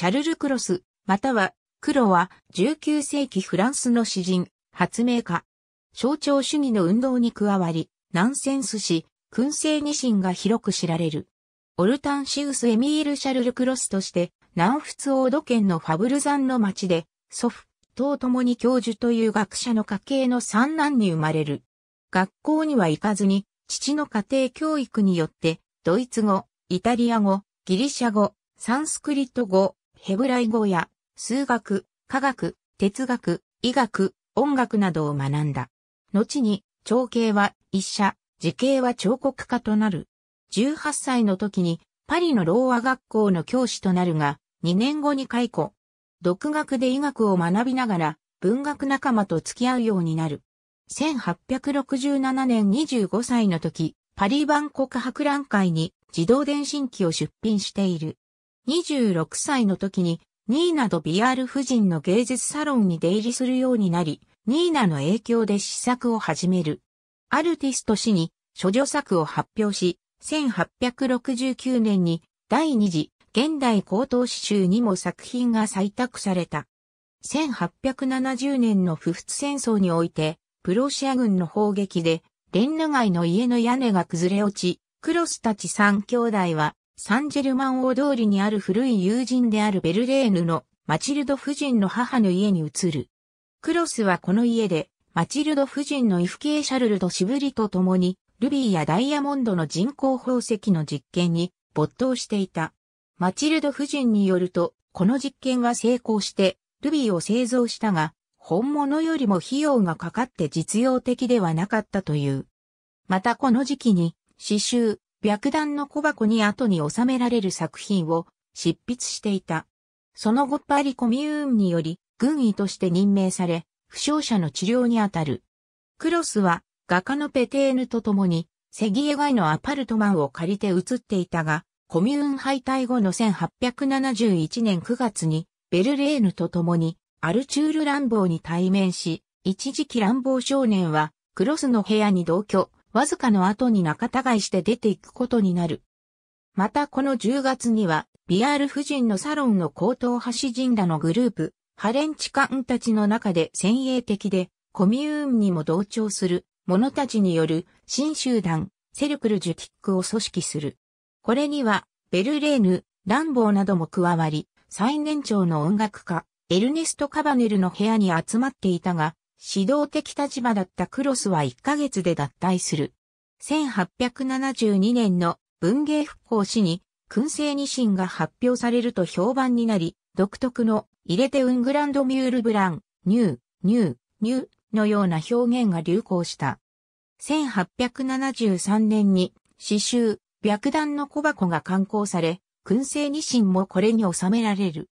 シャルル・クロス、または、クロは19世紀フランスの詩人、発明家。象徴主義の運動に加わり、ナンセンスし、燻製ニシンが広く知られる。オルタンシウス・エミール・シャルル・クロスとして、南仏オード県のファブルザンの町で、祖父、と共に教授という学者の家系の三男に生まれる。学校には行かずに、父の家庭教育によって、ドイツ語、イタリア語、ギリシャ語、サンスクリット語、ヘブライ語や数学、科学、哲学、医学、音楽などを学んだ。後に、長兄は一社、時兄は彫刻家となる。18歳の時にパリのロー和学校の教師となるが、2年後に解雇。独学で医学を学びながら文学仲間と付き合うようになる。1867年25歳の時、パリ万国博覧会に自動電信機を出品している。26歳の時に、ニーナとビアール夫人の芸術サロンに出入りするようになり、ニーナの影響で試作を始める。アルティスト氏に、諸女作を発表し、1869年に第二次現代高等詩集にも作品が採択された。1870年の不仏戦争において、プロシア軍の砲撃で、レンヌ街の家の屋根が崩れ落ち、クロスたち三兄弟はサンジェルマン大通りにある古い友人であるベルレーヌのマチルド夫人の母の家に移る。クロスはこの家でマチルド夫人のイフケーシャルルとシブリと共にルビーやダイヤモンドの人工宝石の実験に没頭していた。マチルド夫人によると、この実験は成功して、ルビーを製造したが、本物よりも費用がかかって実用的ではなかったという。またこの時期に、刺繍、白弾の小箱に後に収められる作品を執筆していた。その後パリコミューンにより軍医として任命され、負傷者の治療にあたる。クロスは画家のペテーヌと共にセギエガイのアパルトマンを借りて移っていたが、コミューン敗退後の1871年9月にベルレーヌと共にアルチュール乱暴に対面し、一時期乱暴少年はクロスの部屋に同居、わずかの後に仲違いして出ていくことになる。またこの10月には、ビアール夫人のサロンの高等橋人らのグループ、ハレンチカンたちの中で先鋭的で、コミューンにも同調する者たちによる新集団、セルクル・ジュティックを組織する。これには、ベルレーヌ、ランボーなども加わり、最年長の音楽家、エルネスト・カバネルの部屋に集まっていたが、指導的立場だったクロスは1ヶ月で脱退する。1872年の文芸復興史に燻製二神が発表されると評判になり、独特の入れてウングランドミュールブラン、ニュー、ニュー、ニューのような表現が流行した。1873年に詩集、白弾の小箱が刊行され、燻製二神もこれに収められる。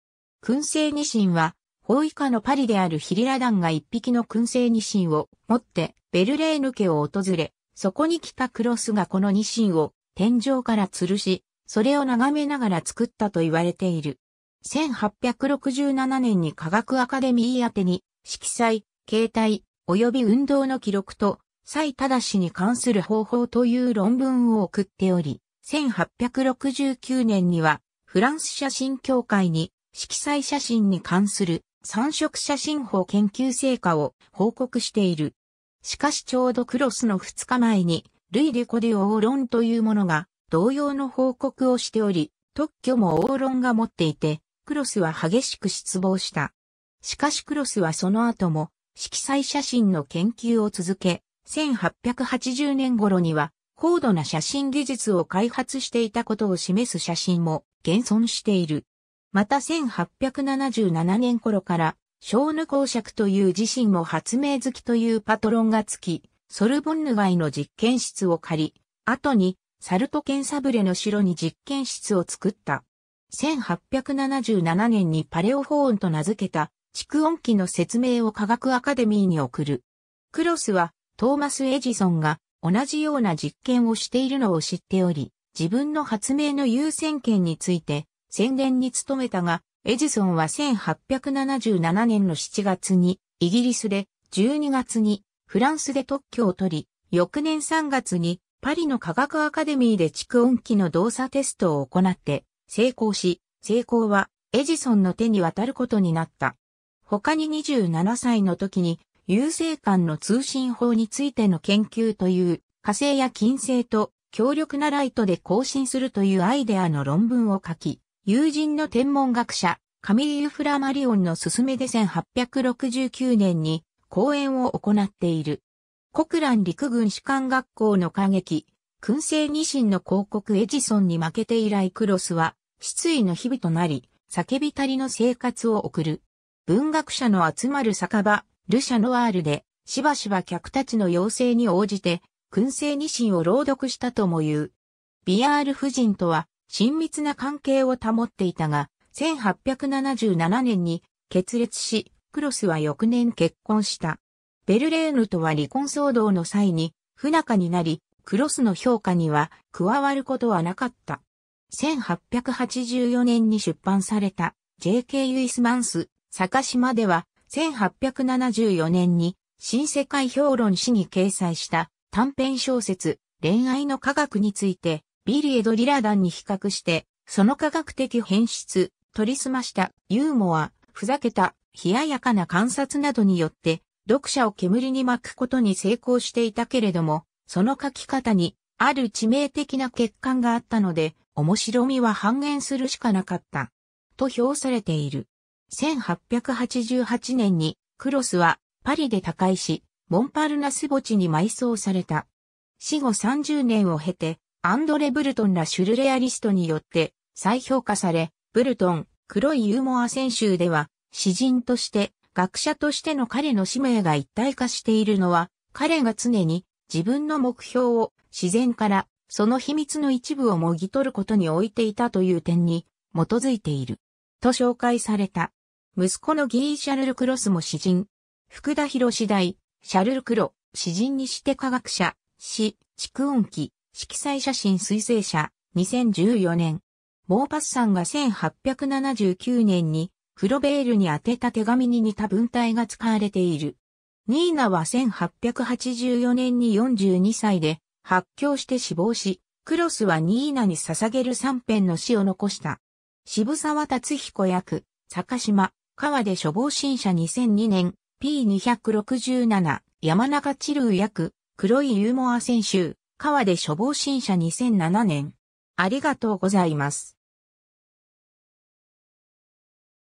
燻製二神は大以下のパリであるヒリラダンが一匹の燻製ニシンを持ってベルレーヌ家を訪れ、そこに来たクロスがこのニシンを天井から吊るし、それを眺めながら作ったと言われている。1867年に科学アカデミー宛てに、色彩、形態、及び運動の記録と、だ正に関する方法という論文を送っており、1869年には、フランス写真協会に、色彩写真に関する三色写真法研究成果を報告している。しかしちょうどクロスの2日前に、ルイ・デコデュオーロンというものが同様の報告をしており、特許もオーロンが持っていて、クロスは激しく失望した。しかしクロスはその後も色彩写真の研究を続け、1880年頃には高度な写真技術を開発していたことを示す写真も現存している。また1877年頃から、小ヌ公爵という自身も発明好きというパトロンがつき、ソルボンヌ街の実験室を借り、後に、サルトケンサブレの城に実験室を作った。1877年にパレオフォーンと名付けた、蓄音機の説明を科学アカデミーに送る。クロスは、トーマス・エジソンが同じような実験をしているのを知っており、自分の発明の優先権について、宣伝に努めたが、エジソンは1877年の7月にイギリスで、12月にフランスで特許を取り、翌年3月にパリの科学アカデミーで蓄音機の動作テストを行って成功し、成功はエジソンの手に渡ることになった。他に27歳の時に優生官の通信法についての研究という火星や金星と強力なライトで更新するというアイデアの論文を書き、友人の天文学者、カミーユ・フラマリオンの勧めで1869年に講演を行っている。国蘭陸軍士官学校の過激、燻製二神の広告エジソンに負けて以来クロスは、失意の日々となり、叫びたりの生活を送る。文学者の集まる酒場、ルシャノワールで、しばしば客たちの要請に応じて、燻製二神を朗読したとも言う。ビアール夫人とは、親密な関係を保っていたが、1877年に決裂し、クロスは翌年結婚した。ベルレーヌとは離婚騒動の際に不仲になり、クロスの評価には加わることはなかった。1884年に出版された J.K. ユイスマンス、坂島では1874年に新世界評論誌に掲載した短編小説恋愛の科学についてビリエド・リラダンに比較して、その科学的変質、取り澄ましたユーモア、ふざけた、冷ややかな観察などによって、読者を煙に巻くことに成功していたけれども、その書き方に、ある致命的な欠陥があったので、面白みは半減するしかなかった。と評されている。1888年に、クロスは、パリで他界し、モンパルナス墓地に埋葬された。死後30年を経て、アンドレ・ブルトンらシュルレアリストによって再評価され、ブルトン、黒いユーモア選手では、詩人として、学者としての彼の使命が一体化しているのは、彼が常に自分の目標を自然からその秘密の一部をもぎ取ることに置いていたという点に基づいている。と紹介された。息子のギー・シャルル・クロスも詩人。福田博士大、シャルル・クロ、詩人にして科学者、詩、蓄音機、色彩写真推星者、2014年。ボーパスさんが1879年に、フロベールに宛てた手紙に似た文体が使われている。ニーナは1884年に42歳で、発狂して死亡し、クロスはニーナに捧げる3編の詩を残した。渋沢達彦役、坂島、川で処方新社2002年、P267、山中チルー役、黒いユーモア選手、川で処防新車2007年。ありがとうございます。